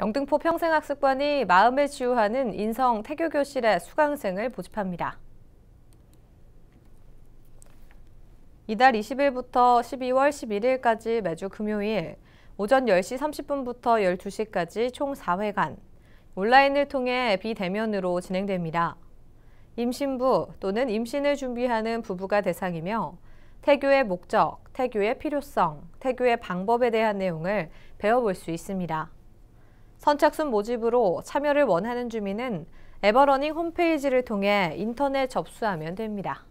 영등포 평생학습관이 마음을 치유하는 인성 태교교실의 수강생을 모집합니다. 이달 20일부터 12월 11일까지 매주 금요일 오전 10시 30분부터 12시까지 총 4회간 온라인을 통해 비대면으로 진행됩니다. 임신부 또는 임신을 준비하는 부부가 대상이며 태교의 목적, 태교의 필요성, 태교의 방법에 대한 내용을 배워볼 수 있습니다. 선착순 모집으로 참여를 원하는 주민은 에버러닝 홈페이지를 통해 인터넷 접수하면 됩니다.